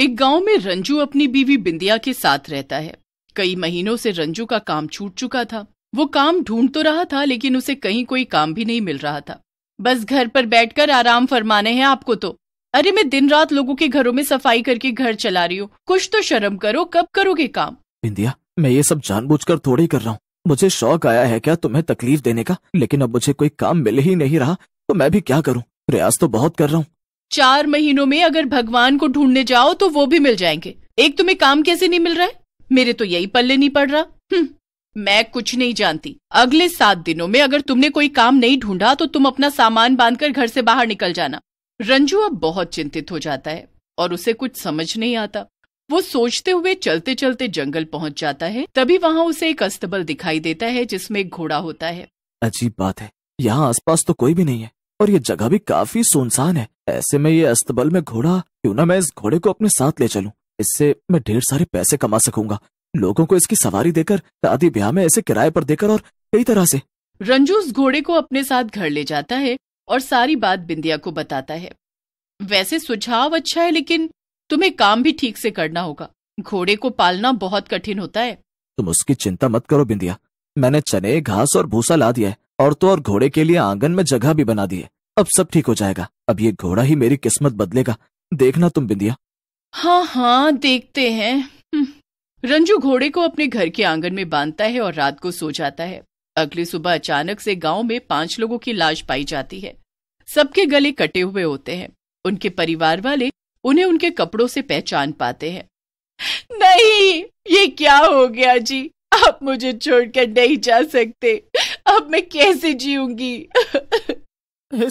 एक गांव में रंजू अपनी बीवी बिंदिया के साथ रहता है कई महीनों से रंजू का काम छूट चुका था वो काम ढूंढ तो रहा था लेकिन उसे कहीं कोई काम भी नहीं मिल रहा था बस घर पर बैठकर आराम फरमाने हैं आपको तो अरे मैं दिन रात लोगों के घरों में सफाई करके घर चला रही हूँ कुछ तो शर्म करो कब करोगे काम बिंदिया मैं ये सब जानबूझकर थोड़ी कर रहा हूँ मुझे शौक आया है क्या तुम्हें तकलीफ देने का लेकिन अब मुझे कोई काम मिल ही नहीं रहा तो मैं भी क्या करूँ प्रयास तो बहुत कर रहा हूँ चार महीनों में अगर भगवान को ढूंढने जाओ तो वो भी मिल जाएंगे एक तुम्हें काम कैसे नहीं मिल रहा है मेरे तो यही पल्ले नहीं पड़ रहा हम्म, मैं कुछ नहीं जानती अगले सात दिनों में अगर तुमने कोई काम नहीं ढूंढा तो तुम अपना सामान बांधकर घर से बाहर निकल जाना रंजू अब बहुत चिंतित हो जाता है और उसे कुछ समझ नहीं आता वो सोचते हुए चलते चलते जंगल पहुंच जाता है तभी वहां उसे एक अस्तबल दिखाई देता है जिसमें एक घोड़ा होता है अजीब बात है यहाँ आसपास तो कोई भी नहीं है और ये जगह भी काफी सुनसान है ऐसे में ये अस्तबल में घोड़ा क्यों ना मैं इस घोड़े को अपने साथ ले चलूं इससे मैं ढेर सारे पैसे कमा सकूंगा लोगों को इसकी सवारी देकर शादी ब्याह में ऐसे किराए पर देकर और कई तरह से रंजू उस घोड़े को अपने साथ घर ले जाता है और सारी बात बिंदिया को बताता है वैसे सुझाव अच्छा है लेकिन तुम्हें काम भी ठीक से करना होगा घोड़े को पालना बहुत कठिन होता है तुम उसकी चिंता मत करो बिंदिया मैंने चने घास और भूसा ला दिया है और तो और घोड़े के लिए आंगन में जगह भी बना दी है अब सब ठीक हो जाएगा अब ये घोड़ा ही मेरी किस्मत बदलेगा देखना तुम बिंदिया हाँ हाँ देखते हैं हम्म। रंजू घोड़े को अपने घर के आंगन में बांधता है और रात को सो जाता है अगली सुबह अचानक से गांव में पांच लोगों की लाश पाई जाती है सबके गले कटे हुए होते हैं उनके परिवार वाले उन्हें उनके कपड़ों से पहचान पाते हैं नहीं ये क्या हो गया जी आप मुझे छोड़कर नहीं जा सकते अब मैं कैसे जीऊंगी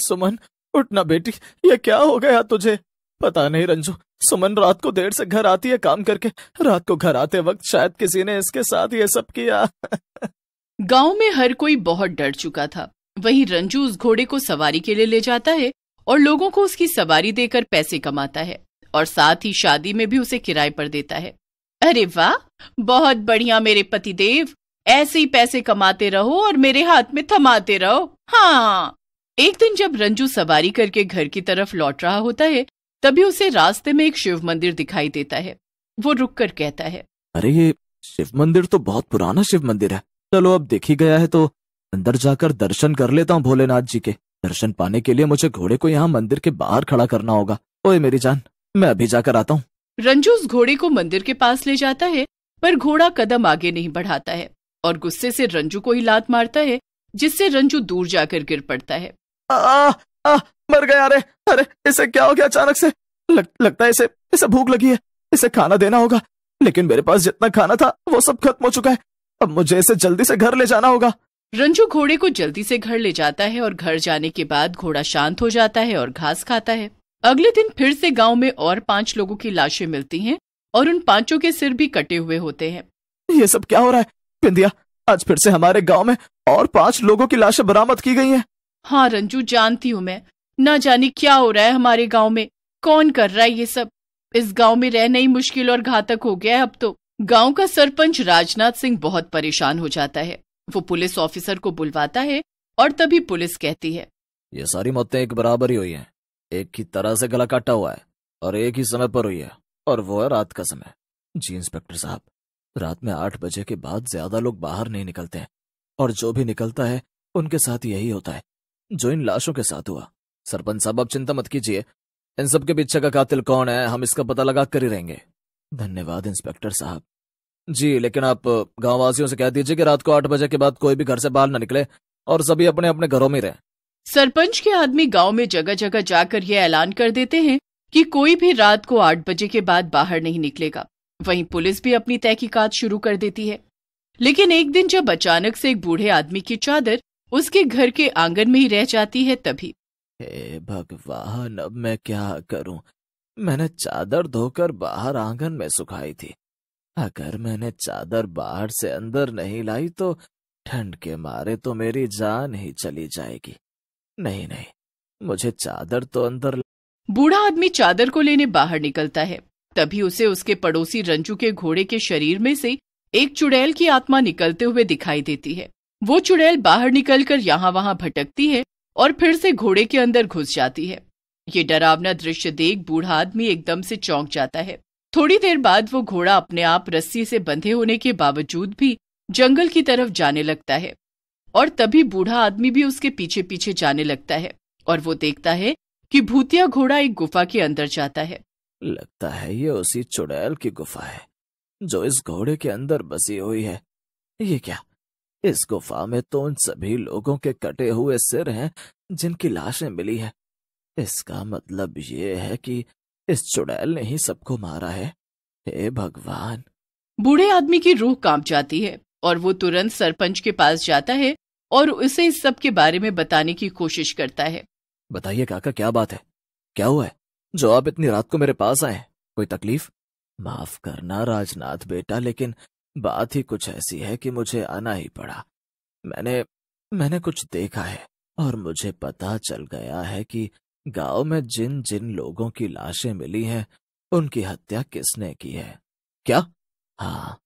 सुमन उठना बेटी ये क्या हो गया तुझे पता नहीं रंजू सुमन रात को देर से घर आती है काम करके रात को घर आते वक्त शायद किसी ने इसके साथ ये सब किया गांव में हर कोई बहुत डर चुका था वहीं रंजू उस घोड़े को सवारी के लिए ले जाता है और लोगों को उसकी सवारी देकर पैसे कमाता है और साथ ही शादी में भी उसे किराए पर देता है अरे वाह बहुत बढ़िया मेरे पति देव ऐसे ही पैसे कमाते रहो और मेरे हाथ में थमाते रहो हाँ एक दिन जब रंजू सवारी करके घर की तरफ लौट रहा होता है तभी उसे रास्ते में एक शिव मंदिर दिखाई देता है वो रुक कर कहता है अरे ये शिव मंदिर तो बहुत पुराना शिव मंदिर है चलो अब देखी गया है तो अंदर जाकर दर्शन कर लेता हूँ भोलेनाथ जी के दर्शन पाने के लिए मुझे घोड़े को यहाँ मंदिर के बाहर खड़ा करना होगा ओए मेरी जान मैं अभी जाकर आता हूँ रंजू उस घोड़े को मंदिर के पास ले जाता है पर घोड़ा कदम आगे नहीं बढ़ाता है और गुस्से से रंजू को ही लात मारता है जिससे रंजू दूर जाकर गिर पड़ता है आ, आ, आ, मर गया अरे अरे इसे क्या हो गया अचानक से लग, लगता है इसे इसे भूख लगी है इसे खाना देना होगा लेकिन मेरे पास जितना खाना था वो सब खत्म हो चुका है अब मुझे इसे जल्दी से घर ले जाना होगा रंजू घोड़े को जल्दी से घर ले जाता है और घर जाने के बाद घोड़ा शांत हो जाता है और घास खाता है अगले दिन फिर से गांव में और पांच लोगों की लाशें मिलती हैं और उन पांचों के सिर भी कटे हुए होते हैं ये सब क्या हो रहा है बिंदिया आज फिर से हमारे गांव में और पांच लोगों की लाशें बरामद की गई हैं। हाँ रंजू जानती हूँ मैं ना जाने क्या हो रहा है हमारे गांव में कौन कर रहा है ये सब इस गांव में रहना ही मुश्किल और घातक हो गया है अब तो गांव का सरपंच राजनाथ सिंह बहुत परेशान हो जाता है वो पुलिस ऑफिसर को बुलवाता है और तभी पुलिस कहती है ये सारी मौतें एक बराबर ही हुई हैं एक ही तरह से गला काटा हुआ है और एक ही समय पर हुई है और वो है रात का समय जी इंस्पेक्टर साहब रात में आठ बजे के बाद ज्यादा लोग बाहर नहीं निकलते हैं और जो भी निकलता है उनके साथ यही होता है जो इन लाशों के साथ हुआ सरपंच साहब आप चिंता मत कीजिए इन सब के पीछे का कातिल कौन है हम इसका पता लगा कर ही रहेंगे धन्यवाद इंस्पेक्टर साहब जी लेकिन आप गाँव वासियों से कह दीजिए कि रात को आठ बजे के बाद कोई भी घर से बाहर न निकले और सभी अपने अपने घरों में रहें सरपंच के आदमी गांव में जगह जगह जाकर यह ऐलान कर देते हैं कि कोई भी रात को आठ बजे के बाद बाहर नहीं निकलेगा वहीं पुलिस भी अपनी तहकीकात शुरू कर देती है लेकिन एक दिन जब अचानक से एक बूढ़े आदमी की चादर उसके घर के आंगन में ही रह जाती है तभी भगवान अब मैं क्या करूं मैंने चादर धोकर बाहर आंगन में सुखाई थी अगर मैंने चादर बाहर से अंदर नहीं लाई तो ठंड के मारे तो मेरी जान ही चली जाएगी नहीं नहीं मुझे चादर तो अंदर बूढ़ा आदमी चादर को लेने बाहर निकलता है तभी उसे उसके पड़ोसी रंजू के घोड़े के शरीर में से एक चुड़ैल की आत्मा निकलते हुए दिखाई देती है वो चुड़ैल बाहर निकलकर यहाँ वहाँ भटकती है और फिर से घोड़े के अंदर घुस जाती है ये डरावना दृश्य देख बूढ़ा आदमी एकदम से चौंक जाता है थोड़ी देर बाद वो घोड़ा अपने आप रस्सी से बंधे होने के बावजूद भी जंगल की तरफ जाने लगता है और तभी बूढ़ा आदमी भी उसके पीछे पीछे जाने लगता है और वो देखता है कि भूतिया घोड़ा एक गुफा के अंदर जाता है लगता है ये उसी चुड़ैल की गुफा है जो इस घोड़े के अंदर बसी हुई है ये क्या इस गुफा में तो उन सभी लोगों के कटे हुए सिर हैं जिनकी लाशें मिली है इसका मतलब ये है कि इस चुड़ैल ने ही सबको मारा है हे भगवान बूढ़े आदमी की रूह कांप जाती है और वो तुरंत सरपंच के पास जाता है और उसे इस सब के बारे में बताने की कोशिश करता है बताइए काका क्या बात है क्या हुआ है जो आप इतनी रात को मेरे पास आए कोई तकलीफ माफ करना राजनाथ बेटा लेकिन बात ही कुछ ऐसी है कि मुझे आना ही पड़ा मैंने मैंने कुछ देखा है और मुझे पता चल गया है कि गांव में जिन जिन लोगों की लाशें मिली हैं उनकी हत्या किसने की है क्या हाँ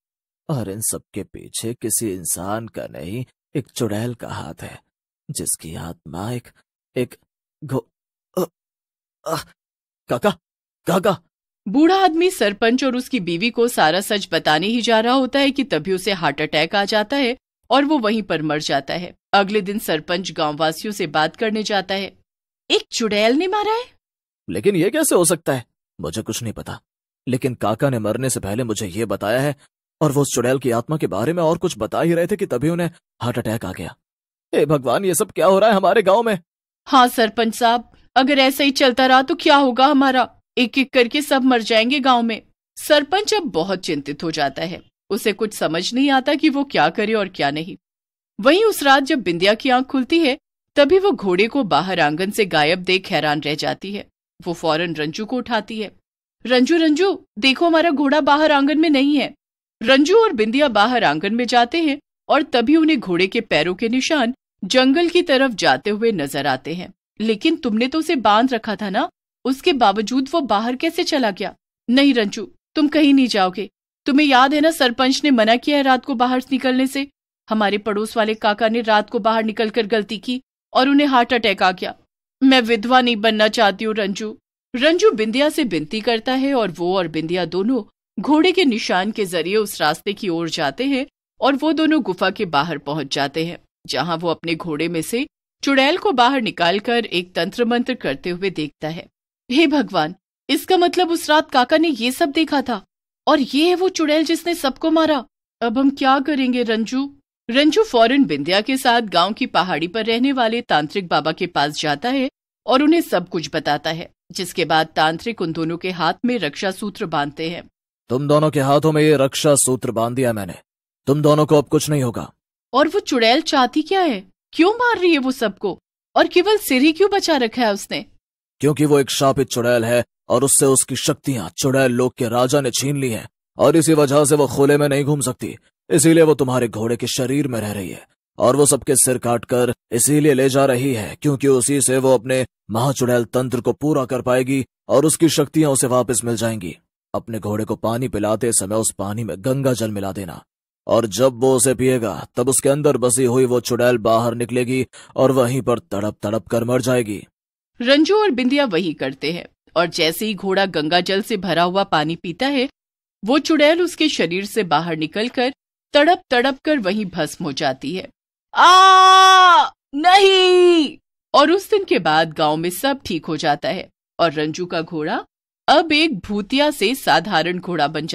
और इन सबके पीछे किसी इंसान का नहीं एक चुड़ैल का हाथ है जिसकी आत्मा एक एक घो काका काका बूढ़ा आदमी सरपंच और उसकी बीवी को सारा सच बताने ही जा रहा होता है कि तभी उसे हार्ट अटैक आ जाता है और वो वहीं पर मर जाता है अगले दिन सरपंच गाँव वासियों से बात करने जाता है एक चुड़ैल ने मारा है लेकिन ये कैसे हो सकता है मुझे कुछ नहीं पता लेकिन काका ने मरने से पहले मुझे ये बताया है और वो उस चुड़ैल की आत्मा के बारे में और कुछ बता ही रहे थे कि तभी उन्हें हार्ट अटैक आ गया ए भगवान ये सब क्या हो रहा है हमारे गांव में हाँ सरपंच साहब अगर ऐसा ही चलता रहा तो क्या होगा हमारा एक एक करके सब मर जाएंगे गांव में सरपंच अब बहुत चिंतित हो जाता है उसे कुछ समझ नहीं आता कि वो क्या करे और क्या नहीं वहीं उस रात जब बिंदिया की आंख खुलती है तभी वो घोड़े को बाहर आंगन से गायब देख हैरान रह जाती है वो फौरन रंजू को उठाती है रंजू रंजू देखो हमारा घोड़ा बाहर आंगन में नहीं है रंजू और बिंदिया बाहर आंगन में जाते हैं और तभी उन्हें घोड़े के पैरों के निशान जंगल की तरफ जाते हुए नजर आते हैं लेकिन तुमने तो उसे बांध रखा था ना उसके बावजूद वो बाहर कैसे चला गया नहीं रंजू तुम कहीं नहीं जाओगे तुम्हें याद है ना सरपंच ने मना किया है रात को बाहर निकलने से हमारे पड़ोस वाले काका ने रात को बाहर निकलकर गलती की और उन्हें हार्ट अटैक आ गया मैं विधवा नहीं बनना चाहती हूँ रंजू रंजू बिंदिया से बिनती करता है और वो और बिंदिया दोनों घोड़े के निशान के जरिए उस रास्ते की ओर जाते हैं और वो दोनों गुफा के बाहर पहुंच जाते हैं जहां वो अपने घोड़े में से चुड़ैल को बाहर निकालकर एक तंत्र मंत्र करते हुए देखता है हे भगवान इसका मतलब उस रात काका ने ये सब देखा था और ये है वो चुड़ैल जिसने सबको मारा अब हम क्या करेंगे रंजू रंजू फौरन बिंदिया के साथ गांव की पहाड़ी पर रहने वाले तांत्रिक बाबा के पास जाता है और उन्हें सब कुछ बताता है जिसके बाद तांत्रिक उन दोनों के हाथ में रक्षा सूत्र बांधते हैं तुम दोनों के हाथों में ये रक्षा सूत्र बांध दिया मैंने तुम दोनों को अब कुछ नहीं होगा और वो चुड़ैल चाहती क्या है क्यों मार रही है वो सबको और केवल सिर ही क्यों बचा रखा है उसने क्योंकि वो एक शापित चुड़ैल है और उससे उसकी शक्तियाँ चुड़ैल लोग के राजा ने छीन ली है और इसी वजह से वो खोले में नहीं घूम सकती इसीलिए वो तुम्हारे घोड़े के शरीर में रह रही है और वो सबके सिर काट कर इसीलिए ले जा रही है क्योंकि उसी से वो अपने महाचुड़ैल तंत्र को पूरा कर पाएगी और उसकी शक्तियां उसे वापस मिल जाएंगी अपने घोड़े को पानी पिलाते समय उस पानी में गंगा जल मिला देना और जब वो उसे पिएगा तब उसके अंदर बसी हुई वो चुड़ैल बाहर निकलेगी और वहीं पर तड़प तड़प कर मर जाएगी रंजू और बिंदिया वही करते हैं और जैसे ही घोड़ा गंगा जल से भरा हुआ पानी पीता है वो चुड़ैल उसके शरीर से बाहर निकलकर तड़प तड़प कर वहीं भस्म हो जाती है आ नहीं और उस दिन के बाद गांव में सब ठीक हो जाता है और रंजू का घोड़ा अब एक भूतिया से साधारण घोड़ा बन जाता